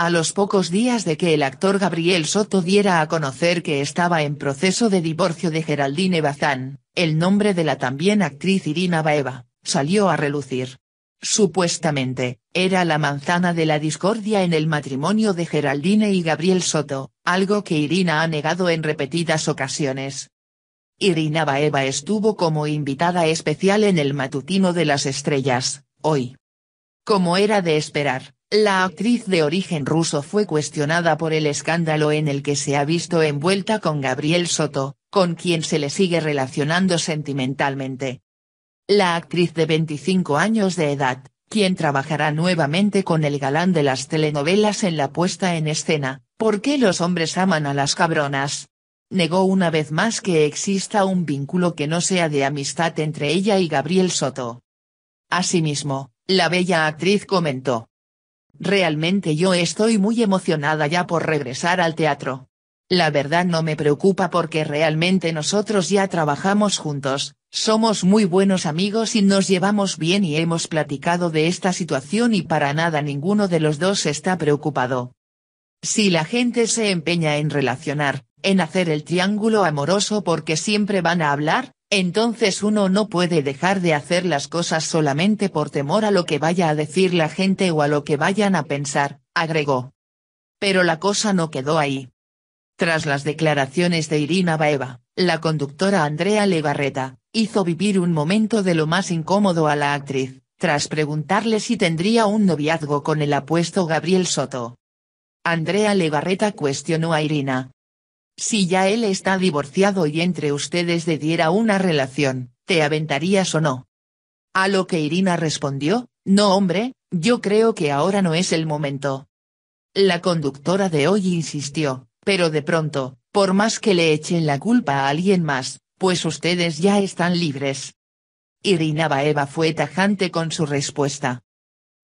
A los pocos días de que el actor Gabriel Soto diera a conocer que estaba en proceso de divorcio de Geraldine Bazán, el nombre de la también actriz Irina Baeva, salió a relucir. Supuestamente, era la manzana de la discordia en el matrimonio de Geraldine y Gabriel Soto, algo que Irina ha negado en repetidas ocasiones. Irina Baeva estuvo como invitada especial en el Matutino de las Estrellas, hoy. Como era de esperar, la actriz de origen ruso fue cuestionada por el escándalo en el que se ha visto envuelta con Gabriel Soto, con quien se le sigue relacionando sentimentalmente. La actriz de 25 años de edad, quien trabajará nuevamente con el galán de las telenovelas en la puesta en escena, ¿Por qué los hombres aman a las cabronas? Negó una vez más que exista un vínculo que no sea de amistad entre ella y Gabriel Soto. Asimismo, la bella actriz comentó. Realmente yo estoy muy emocionada ya por regresar al teatro. La verdad no me preocupa porque realmente nosotros ya trabajamos juntos, somos muy buenos amigos y nos llevamos bien y hemos platicado de esta situación y para nada ninguno de los dos está preocupado. Si la gente se empeña en relacionar, en hacer el triángulo amoroso porque siempre van a hablar, entonces uno no puede dejar de hacer las cosas solamente por temor a lo que vaya a decir la gente o a lo que vayan a pensar, agregó. Pero la cosa no quedó ahí. Tras las declaraciones de Irina Baeva, la conductora Andrea Legarreta, hizo vivir un momento de lo más incómodo a la actriz, tras preguntarle si tendría un noviazgo con el apuesto Gabriel Soto. Andrea Legarreta cuestionó a Irina, si ya él está divorciado y entre ustedes diera una relación, ¿te aventarías o no? A lo que Irina respondió, no hombre, yo creo que ahora no es el momento. La conductora de hoy insistió, pero de pronto, por más que le echen la culpa a alguien más, pues ustedes ya están libres. Irina Baeva fue tajante con su respuesta.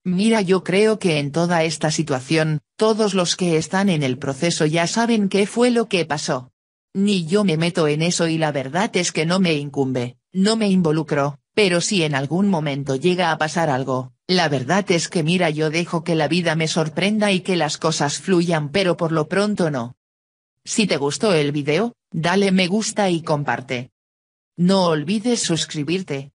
Mira, yo creo que en toda esta situación, todos los que están en el proceso ya saben qué fue lo que pasó. Ni yo me meto en eso y la verdad es que no me incumbe, no me involucro, pero si en algún momento llega a pasar algo, la verdad es que mira, yo dejo que la vida me sorprenda y que las cosas fluyan, pero por lo pronto no. Si te gustó el video, dale me gusta y comparte. No olvides suscribirte.